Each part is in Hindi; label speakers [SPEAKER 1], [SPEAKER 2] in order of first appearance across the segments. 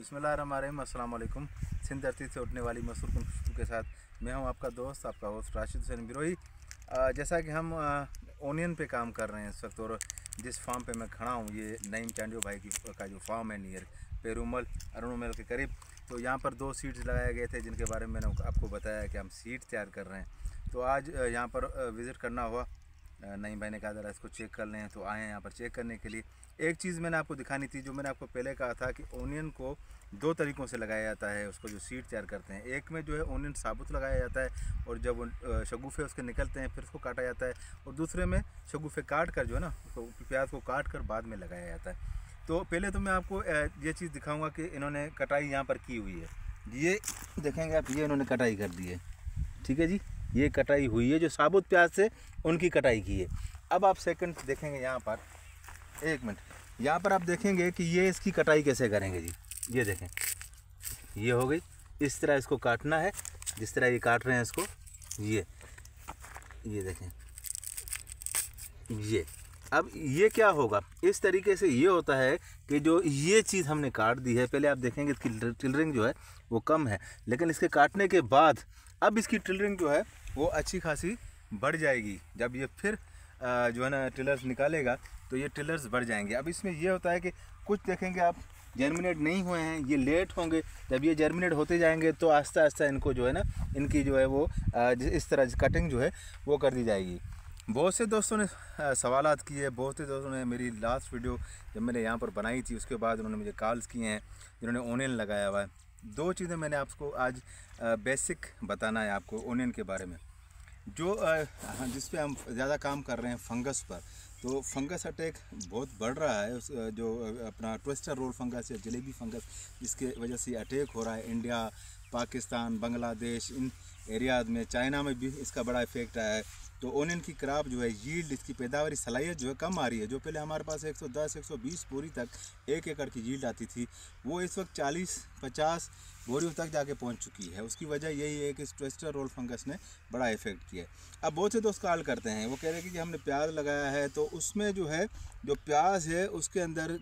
[SPEAKER 1] बसमिल असलम सिंध धरती से उठने वाली मसूर खुशबू के साथ मैं हूं आपका दोस्त आपका होस्ट राशिद हुसैन बिरोही जैसा कि हम ओनियन पे काम कर रहे हैं इस वक्त और जिस फार्म पे मैं खड़ा हूं ये नईम चांडियो भाई की का जो फार्म है नियर पेरूमल अरुण उमल के करीब तो यहाँ पर दो सीड्स लगाए गए थे जिनके बारे में मैंने आपको बताया कि हम सीड तैयार कर रहे हैं तो आज यहाँ पर विज़िट करना हुआ नहीं भाई ने कहा ज़रा इसको चेक कर लें तो आए हैं यहाँ पर चेक करने के लिए एक चीज़ मैंने आपको दिखानी थी जो मैंने आपको पहले कहा था कि ओनियन को दो तरीक़ों से लगाया जाता है उसको जो सीड तैयार करते हैं एक में जो है ओनियन साबुत लगाया जाता है और जब शगुफे उसके निकलते हैं फिर उसको काटा जाता है और दूसरे में शगुफे काट कर जो है ना उसको प्याज को काट कर बाद में लगाया जाता है तो पहले तो मैं आपको ये चीज़ दिखाऊँगा कि इन्होंने कटाई यहाँ पर की हुई है ये देखेंगे आप ये इन्होंने कटाई कर दी है ठीक है जी ये कटाई हुई है जो साबुत प्याज से उनकी कटाई की है अब आप सेकंड देखेंगे यहाँ पर एक मिनट यहाँ पर आप देखेंगे कि ये इसकी कटाई कैसे करेंगे जी ये देखें ये हो गई इस तरह इसको काटना है जिस तरह ये काट रहे हैं इसको ये ये देखें ये अब ये क्या होगा इस तरीके से ये होता है कि जो ये चीज़ हमने काट दी है पहले आप देखेंगे टिलरिंग जो है वो कम है लेकिन इसके काटने के बाद अब इसकी टिलरिंग जो है वो अच्छी खासी बढ़ जाएगी जब ये फिर जो है ना टिलर्स निकालेगा तो ये टिलर्स बढ़ जाएंगे अब इसमें यह होता है कि कुछ देखेंगे आप जर्मिनेट नहीं हुए हैं ये लेट होंगे जब ये जर्मिनेट होते जाएंगे तो आस्ता आस्ता इनको जो है ना इनकी जो है वो इस तरह कटिंग जो है वो कर दी जाएगी बहुत से दोस्तों ने सवाल किए बहुत से दोस्तों ने मेरी लास्ट वीडियो जब मैंने यहाँ पर बनाई थी उसके बाद उन्होंने मुझे कॉल्स किए हैं जिन्होंने ऑनलाइन लगाया हुआ है दो चीज़ें मैंने आपको आज बेसिक बताना है आपको ओनियन के बारे में जो हाँ, जिस पे हम ज़्यादा काम कर रहे हैं फंगस पर तो फंगस अटैक बहुत बढ़ रहा है जो अपना ट्विस्टर रोल फंगस या जलेबी फंगस जिसके वजह से अटैक हो रहा है इंडिया पाकिस्तान बांग्लादेश इन एरियाज़ में चाइना में भी इसका बड़ा इफेक्ट आया है तो ओनियन की क्राप जो है यील्ड इसकी पैदावारी सलाहियत जो है कम आ रही है जो पहले हमारे पास 110 120 बोरी तक एक एकड़ की यील्ड आती थी वो इस वक्त 40 50 बोरियों तक जाके पहुंच चुकी है उसकी वजह यही है कि स्ट्रेस्टर रोल फंगस ने बड़ा इफेक्ट किया है अब बहुत से दोस्त कॉल करते हैं वो कह रहे हैं कि हमने प्याज लगाया है तो उसमें जो है जो प्याज है उसके अंदर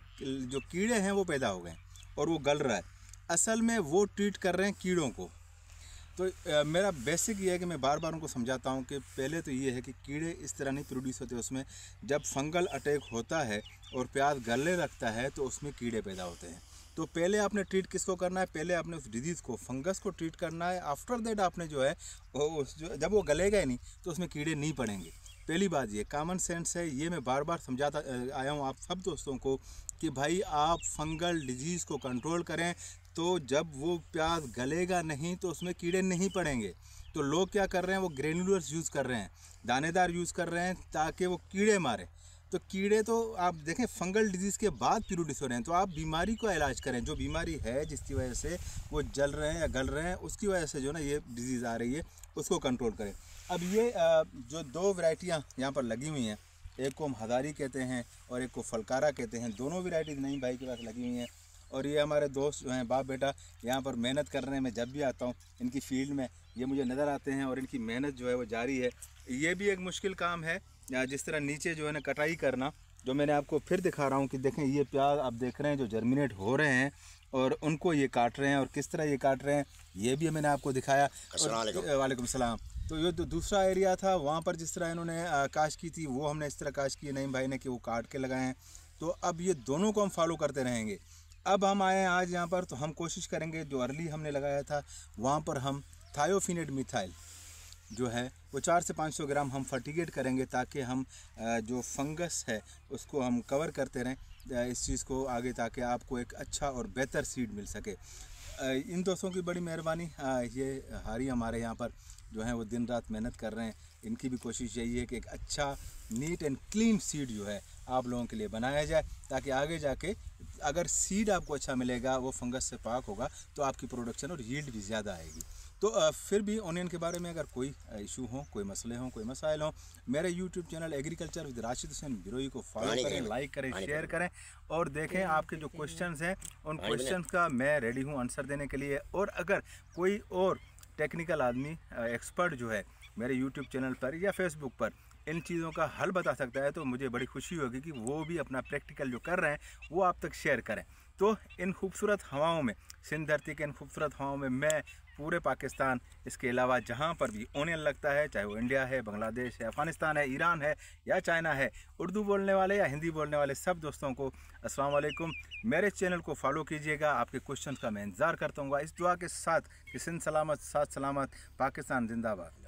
[SPEAKER 1] जो कीड़े हैं वो पैदा हो गए और वो गल रहा है असल में वो ट्रीट कर रहे हैं कीड़ों को तो मेरा बेसिक ये है कि मैं बार बार उनको समझाता हूँ कि पहले तो ये है कि कीड़े इस तरह नहीं प्रोड्यूस होते उसमें जब फंगल अटैक होता है और प्याज गलने लगता है तो उसमें कीड़े पैदा होते हैं तो पहले आपने ट्रीट किसको करना है पहले आपने उस डिजीज़ को फंगस को ट्रीट करना है आफ्टर दैट आपने जो है वो जो जब वो गलेगा ही नहीं तो उसमें कीड़े नहीं पड़ेंगे पहली बात ये कॉमन सेंस है ये मैं बार बार समझाता आया हूँ आप सब दोस्तों को कि भाई आप फंगल डिजीज़ को कंट्रोल करें तो जब वो प्याज गलेगा नहीं तो उसमें कीड़े नहीं पड़ेंगे तो लोग क्या कर रहे हैं वो ग्रेनुलर्स यूज़ कर रहे हैं दानेदार यूज़ कर रहे हैं ताकि वो कीड़े मारें तो कीड़े तो आप देखें फंगल डिजीज़ के बाद प्यूरिटिस हो रहे हैं तो आप बीमारी का इलाज करें जो बीमारी है जिसकी वजह से वो जल रहे हैं या गल रहे हैं उसकी वजह से जो ना ये डिजीज़ आ रही है उसको कंट्रोल करें अब ये जो दो वैरायटियाँ यहाँ पर लगी हुई हैं एक को हम हदारी कहते हैं और एक को फलकारा कहते हैं दोनों वेराइटीज़ नई भाई के पास लगी हुई हैं और ये हमारे दोस्त जो हैं बाप बेटा यहाँ पर मेहनत करने में जब भी आता हूँ इनकी फील्ड में ये मुझे नज़र आते हैं और इनकी मेहनत जो है वो जारी है ये भी एक मुश्किल काम है जिस तरह नीचे जो है ना कटाई करना जो मैंने आपको फिर दिखा रहा हूँ कि देखें ये प्याज आप देख रहे हैं जो जर्मिनेट हो रहे हैं और उनको ये काट रहे हैं और किस तरह ये काट रहे हैं ये भी मैंने आपको दिखाया वालेकुम सलाम तो ये जो दूसरा एरिया था वहाँ पर जिस तरह इन्होंने काश की थी वो हमने इस तरह काश की नईम भाई ने कि वो काट के लगाए हैं तो अब ये दोनों को हम फॉलो करते रहेंगे अब हम आए हैं आज यहाँ पर तो हम कोशिश करेंगे जो अर्ली हमने लगाया था वहाँ पर हम थायोफिनेट मिथाइल जो है वो चार से पाँच सौ ग्राम हम फर्टिगेट करेंगे ताकि हम जो फंगस है उसको हम कवर करते रहें इस चीज़ को आगे ताकि आपको एक अच्छा और बेहतर सीड मिल सके इन दोस्तों की बड़ी मेहरबानी ये हारी हमारे यहाँ पर जो हैं वो दिन रात मेहनत कर रहे हैं इनकी भी कोशिश यही है कि एक अच्छा नीट एंड क्लीन सीड जो है आप लोगों के लिए बनाया जाए ताकि आगे जाके अगर सीड आपको अच्छा मिलेगा वो फंगस से पाक होगा तो आपकी प्रोडक्शन और यील्ड भी ज़्यादा आएगी तो फिर भी ऑनियन के बारे में अगर कोई इशू हो कोई मसले हों कोई मसाइल हों मेरे YouTube channel agriculture with Rashid Hussain Biroi को फॉलो करें लाइक करें शेयर करें और देखें आपके जो क्वेश्चन हैं उन क्वेश्चन का मैं रेडी हूँ आंसर देने के लिए और अगर कोई और टेक्निकल आदमी एक्सपर्ट जो है मेरे यूट्यूब चैनल पर या फेसबुक पर इन चीज़ों का हल बता सकता है तो मुझे बड़ी खुशी होगी कि वो भी अपना प्रैक्टिकल जो कर रहे हैं वो आप तक शेयर करें तो इन खूबसूरत हवाओं में सिंध धरती के इन खूबसूरत हवाओं में मैं पूरे पाकिस्तान इसके अलावा जहाँ पर भी ओनियन लगता है चाहे वो इंडिया है बांग्लादेश है अफ़गानिस्तान है ईरान है या चाइना है उर्दू बोलने वाले या हिंदी बोलने वाले सब दोस्तों को अस्सलाम वालेकुम मेरे चैनल को फॉलो कीजिएगा आपके क्वेश्चन का मैं इंतज़ार करता हूँ इस दुआ के साथ कि सिंध सलामत सात सलामत पाकिस्तान जिंदाबाद